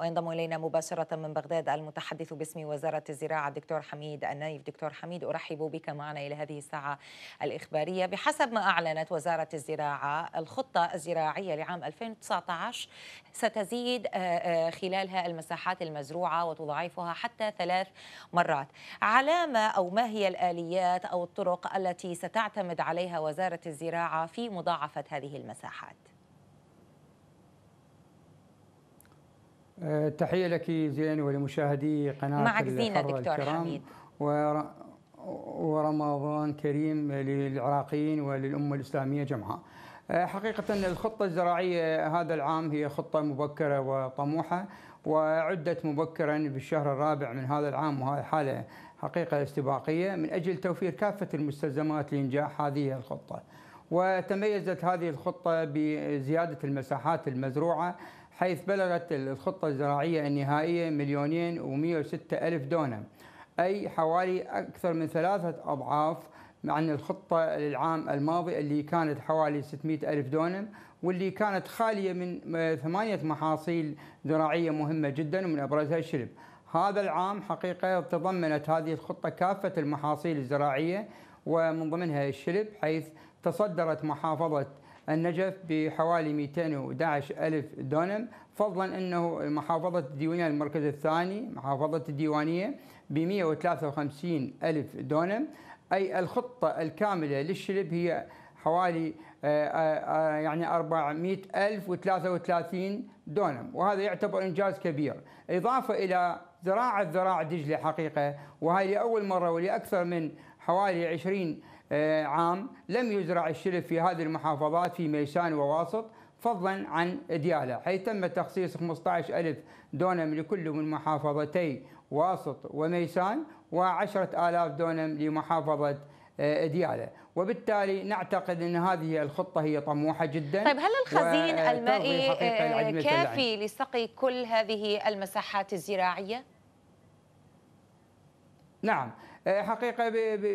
وينضم إلينا مباشرة من بغداد المتحدث باسم وزارة الزراعة الدكتور حميد النايف دكتور حميد أرحب بك معنا إلى هذه الساعة الإخبارية بحسب ما أعلنت وزارة الزراعة الخطة الزراعية لعام 2019 ستزيد آه، آه، خلالها المساحات المزروعة وتضاعفها حتى ثلاث مرات علامة أو ما هي الآليات أو الطرق التي ستعتمد عليها وزارة الزراعة في مضاعفة هذه المساحات آه، تحية لك زين ولمشاهدي قناة معك زينة دكتور حميد ورمضان كريم للعراقيين وللأمة الإسلامية جمعاء آه، حقيقة الخطة الزراعية هذا العام هي خطة مبكرة وطموحة وعدت مبكرا بالشهر الرابع من هذا العام وهذه حالة حقيقة استباقية من أجل توفير كافة المستلزمات لإنجاح هذه الخطة وتميزت هذه الخطة بزيادة المساحات المزروعة حيث بلغت الخطة الزراعية النهائية مليونين و وستة ألف دونم أي حوالي أكثر من ثلاثة أضعاف عن الخطة للعام الماضي اللي كانت حوالي 600 ألف دونم واللي كانت خالية من ثمانية محاصيل زراعية مهمة جدا ومن أبرزها الشلب هذا العام حقيقة تضمنت هذه الخطة كافة المحاصيل الزراعية ومن ضمنها الشلب حيث تصدرت محافظة النجف بحوالي 211 ألف دونم فضلا أنه محافظة الديوانية المركز الثاني محافظة الديوانية ب 153 ألف دونم أي الخطة الكاملة للشلب هي حوالي آه، آه، آه، يعني 400 ألف و33 دونم وهذا يعتبر إنجاز كبير إضافة إلى زراعة ذراع دجلة حقيقة وهي لأول مرة ولأكثر من حوالي 20 آه، عام لم يزرع الشلف في هذه المحافظات في ميسان وواسط فضلا عن ديالة حيث تم تخصيص 15 ألف دونم لكل من محافظتي واسط وميسان و10 آلاف دونم لمحافظة آه، ديالة وبالتالي نعتقد ان هذه الخطه هي طموحه جدا طيب هل الخزين المائي آه، كافي لسقي كل هذه المساحات الزراعيه نعم آه، حقيقة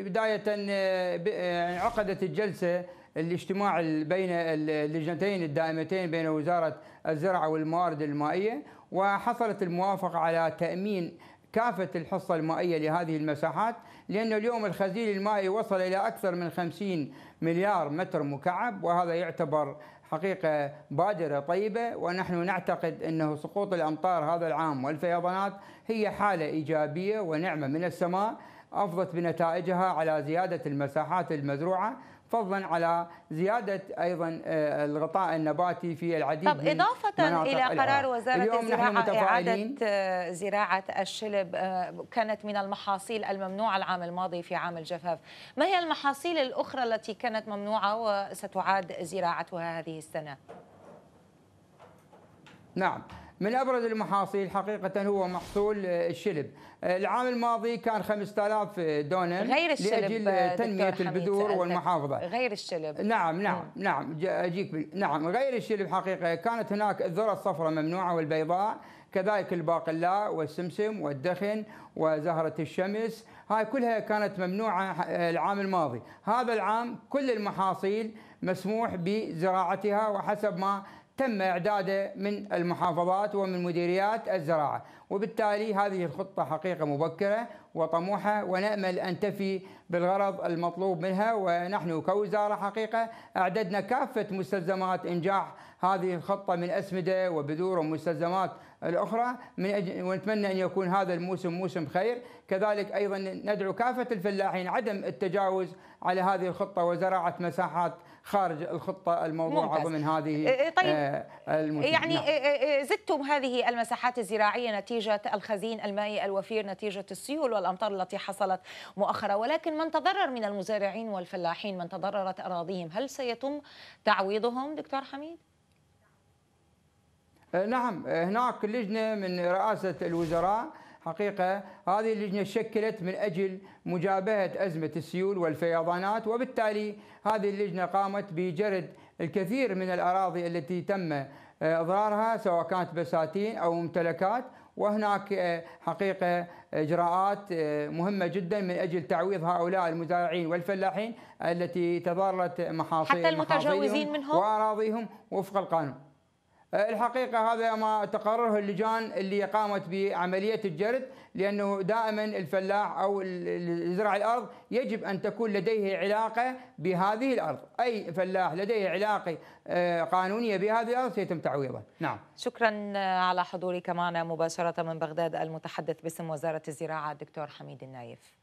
بداية آه، آه، يعني عقدت الجلسة الاجتماع بين اللجنتين الدائمتين بين وزارة الزراعة والموارد المائية وحصلت الموافقة على تأمين كافة الحصة المائية لهذه المساحات لأن اليوم الخزين المائي وصل إلى أكثر من 50 مليار متر مكعب وهذا يعتبر حقيقة بادرة طيبة ونحن نعتقد أنه سقوط الأمطار هذا العام والفيضانات هي حالة إيجابية ونعمة من السماء أفضت بنتائجها على زيادة المساحات المزروعة فضلا على زياده ايضا آه، الغطاء النباتي في العديد طب من اضافه الى قرار وزاره الزراعه اعاده آه، زراعه الشلب آه، كانت من المحاصيل الممنوعه العام الماضي في عام الجفاف، ما هي المحاصيل الاخرى التي كانت ممنوعه وستعاد زراعتها هذه السنه؟ نعم من ابرز المحاصيل حقيقه هو محصول آه، الشلب آه، العام الماضي كان 5000 آه، دونم غير الشلب لاجل تنميه البذور والمحافظه غير الشلب نعم نعم م. نعم, نعم. اجيك نعم غير الشلب حقيقه كانت هناك الذره الصفراء ممنوعه والبيضاء كذلك الباقلاء والسمسم والدخن وزهرة الشمس هاي كلها كانت ممنوعة العام الماضي هذا العام كل المحاصيل مسموح بزراعتها وحسب ما تم إعداده من المحافظات ومن مديريات الزراعة وبالتالي هذه الخطة حقيقة مبكرة وطموحة ونأمل أن تفي بالغرض المطلوب منها ونحن كوزارة حقيقة أعددنا كافة مستلزمات إنجاح هذه الخطة من أسمدة وبذور ومستلزمات الأخرى من أجل ونتمنى أن يكون هذا الموسم موسم خير كذلك أيضا ندعو كافة الفلاحين عدم التجاوز على هذه الخطة وزراعة مساحات خارج الخطة الموضوعة ضمن هذه إيه، إيه، طيب آه، يعني نعم. إيه، زدتم هذه المساحات الزراعية نتيجة الخزين المائي الوفير نتيجة السيول والأمطار التي حصلت مؤخرا ولكن من تضرر من المزارعين والفلاحين من تضررت أراضيهم هل سيتم تعويضهم دكتور حميد؟ آه، نعم آه، هناك لجنة من رئاسة الوزراء حقيقة هذه اللجنة شكلت من أجل مجابهة أزمة السيول والفيضانات وبالتالي هذه اللجنة قامت بجرد الكثير من الأراضي التي تم آه، إضرارها سواء كانت بساتين أو ممتلكات وهناك حقيقة إجراءات مهمة جدا من أجل تعويض هؤلاء المزارعين والفلاحين التي تضررت محاصيل حتى المتجوزين منهم وأراضيهم وفق القانون الحقيقة هذا ما تقرره اللجان اللي قامت بعملية الجرد لأنه دائما الفلاح أو زرع الأرض يجب أن تكون لديه علاقة بهذه الأرض أي فلاح لديه علاقة آه، قانونية بهذه الأرض سيتم تعويضه نعم شكرا على حضورك معنا مباشرة من بغداد المتحدث باسم وزارة الزراعة الدكتور حميد النايف